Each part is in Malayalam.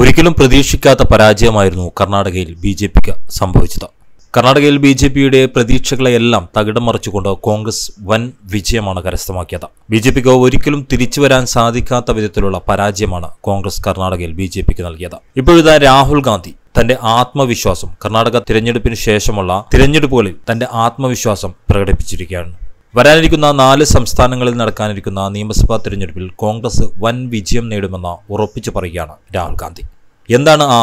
ഒരിക്കലും പ്രതീക്ഷിക്കാത്ത പരാജയമായിരുന്നു കർണാടകയിൽ ബി ജെ പിക്ക് സംഭവിച്ചത് കർണാടകയിൽ ബി ജെ പിയുടെ പ്രതീക്ഷകളെയെല്ലാം തകിടം മറിച്ചുകൊണ്ട് കോൺഗ്രസ് വൻ വിജയമാണ് കരസ്ഥമാക്കിയത് ബി ജെ പിക്ക് ഒരിക്കലും തിരിച്ചു വരാൻ സാധിക്കാത്ത വിധത്തിലുള്ള പരാജയമാണ് കോൺഗ്രസ് കർണാടകയിൽ ബി ജെ പിക്ക് നൽകിയത് ഇപ്പോഴിതാ രാഹുൽ ഗാന്ധി തന്റെ ആത്മവിശ്വാസം കർണാടക തിരഞ്ഞെടുപ്പിന് ശേഷമുള്ള തിരഞ്ഞെടുപ്പുകളിൽ തന്റെ ആത്മവിശ്വാസം പ്രകടിപ്പിച്ചിരിക്കുകയാണ് വരാനിരിക്കുന്ന നാല് സംസ്ഥാനങ്ങളിൽ നടക്കാനിരിക്കുന്ന നിയമസഭാ തിരഞ്ഞെടുപ്പിൽ കോൺഗ്രസ് വൻ വിജയം നേടുമെന്ന് ഉറപ്പിച്ചു പറയുകയാണ് രാഹുൽ ഗാന്ധി എന്താണ് ആ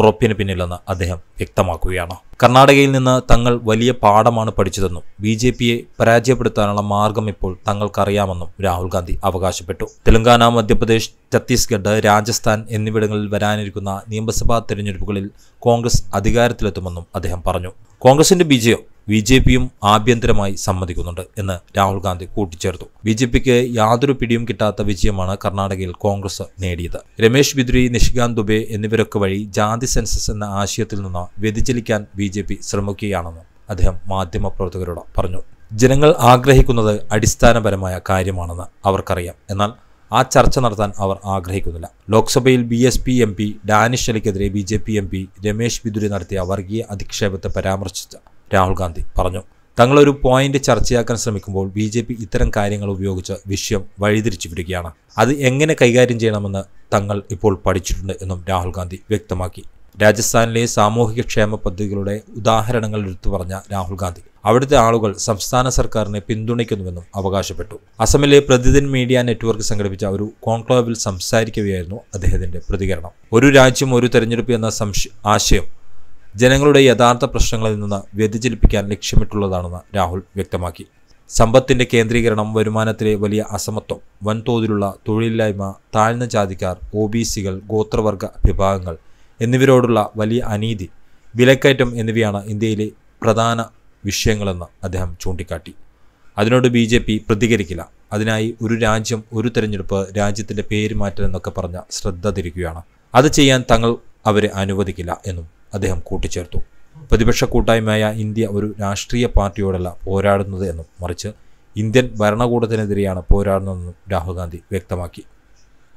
ഉറപ്പിന് പിന്നിലെന്ന് അദ്ദേഹം വ്യക്തമാക്കുകയാണ് കർണാടകയിൽ നിന്ന് തങ്ങൾ വലിയ പാഠമാണ് പഠിച്ചതെന്നും ബി ജെ പിയെ പരാജയപ്പെടുത്താനുള്ള മാർഗം ഇപ്പോൾ തങ്ങൾക്കറിയാമെന്നും രാഹുൽ ഗാന്ധി അവകാശപ്പെട്ടു തെലങ്കാന മധ്യപ്രദേശ് ഛത്തീസ്ഗഡ് രാജസ്ഥാൻ എന്നിവിടങ്ങളിൽ വരാനിരിക്കുന്ന നിയമസഭാ തെരഞ്ഞെടുപ്പുകളിൽ കോൺഗ്രസ് അധികാരത്തിലെത്തുമെന്നും അദ്ദേഹം പറഞ്ഞു കോൺഗ്രസിന്റെ വിജയം ബി ജെ പിയും ആഭ്യന്തരമായി സമ്മതിക്കുന്നുണ്ട് എന്ന് രാഹുൽ ഗാന്ധി കൂട്ടിച്ചേർത്തു ബി ജെ പിക്ക് യാതൊരു പിടിയും കിട്ടാത്ത വിജയമാണ് കർണാടകയിൽ കോൺഗ്രസ് നേടിയത് രമേശ് ബിദ്രി നിഷികാന്ത് ദുബെ എന്നിവരൊക്കെ വഴി ജാതി സെൻസസ് എന്ന ആശയത്തിൽ നിന്ന് വ്യതിചലിക്കാൻ ബി ജെ പി ശ്രമിക്കുകയാണെന്ന് അദ്ദേഹം മാധ്യമപ്രവർത്തകരോട് പറഞ്ഞു ജനങ്ങൾ ആഗ്രഹിക്കുന്നത് അടിസ്ഥാനപരമായ കാര്യമാണെന്ന് അവർക്കറിയാം എന്നാൽ ആ ചർച്ച നടത്താൻ അവർ ആഗ്രഹിക്കുന്നില്ല ലോക്സഭയിൽ B S P M P Danish അലിക്കെതിരെ B J P M P Ramesh Bidhuri നടത്തിയ വർഗീയ അധിക്ഷേപത്തെ പരാമർശിച്ച രാഹുൽ ഗാന്ധി പറഞ്ഞു തങ്ങളൊരു പോയിന്റ് ചർച്ചയാക്കാൻ ശ്രമിക്കുമ്പോൾ ബി ജെ പി ഇത്തരം കാര്യങ്ങൾ ഉപയോഗിച്ച് വിഷയം വഴിതിരിച്ചു വിടുകയാണ് അത് എങ്ങനെ കൈകാര്യം ചെയ്യണമെന്ന് തങ്ങൾ ഇപ്പോൾ പഠിച്ചിട്ടുണ്ട് എന്നും രാഹുൽ ഗാന്ധി വ്യക്തമാക്കി രാജസ്ഥാനിലെ സാമൂഹിക ക്ഷേമ പദ്ധതികളുടെ ഉദാഹരണങ്ങൾ എടുത്തു പറഞ്ഞ രാഹുൽ ഗാന്ധി അവിടുത്തെ ആളുകൾ സംസ്ഥാന സർക്കാരിനെ പിന്തുണയ്ക്കുന്നുവെന്നും അവകാശപ്പെട്ടു അസമിലെ പ്രതിദിൻ മീഡിയ നെറ്റ്വർക്ക് സംഘടിപ്പിച്ച ഒരു കോൺക്ലേവിൽ സംസാരിക്കുകയായിരുന്നു അദ്ദേഹത്തിന്റെ പ്രതികരണം ഒരു രാജ്യം ഒരു തെരഞ്ഞെടുപ്പ് എന്ന ആശയം ജനങ്ങളുടെ യഥാർത്ഥ പ്രശ്നങ്ങളിൽ നിന്ന് വ്യതിചലിപ്പിക്കാൻ ലക്ഷ്യമിട്ടുള്ളതാണെന്ന് രാഹുൽ വ്യക്തമാക്കി സമ്പത്തിന്റെ കേന്ദ്രീകരണം വരുമാനത്തിലെ വലിയ അസമത്വം വൻതോതിലുള്ള തൊഴിലില്ലായ്മ താഴ്ന്ന ജാതിക്കാർ ഒ ബി സികൾ ഗോത്രവർഗ വിഭാഗങ്ങൾ എന്നിവരോടുള്ള വലിയ അനീതി വിലക്കയറ്റം എന്നിവയാണ് ഇന്ത്യയിലെ പ്രധാന വിഷയങ്ങളെന്ന് അദ്ദേഹം ചൂണ്ടിക്കാട്ടി അതിനോട് ബി ജെ പി പ്രതികരിക്കില്ല അതിനായി ഒരു രാജ്യം ഒരു തെരഞ്ഞെടുപ്പ് രാജ്യത്തിൻ്റെ പേര് മാറ്റൽ എന്നൊക്കെ പറഞ്ഞ ശ്രദ്ധ തിരിക്കുകയാണ് അത് ചെയ്യാൻ തങ്ങൾ അവരെ അനുവദിക്കില്ല എന്നും അദ്ദേഹം കൂട്ടിച്ചേർത്തു പ്രതിപക്ഷ കൂട്ടായ്മയായ ഇന്ത്യ ഒരു രാഷ്ട്രീയ പാർട്ടിയോടല്ല പോരാടുന്നത് എന്നും മറിച്ച് ഇന്ത്യൻ ഭരണകൂടത്തിനെതിരെയാണ് പോരാടുന്നതെന്നും രാഹുൽ ഗാന്ധി വ്യക്തമാക്കി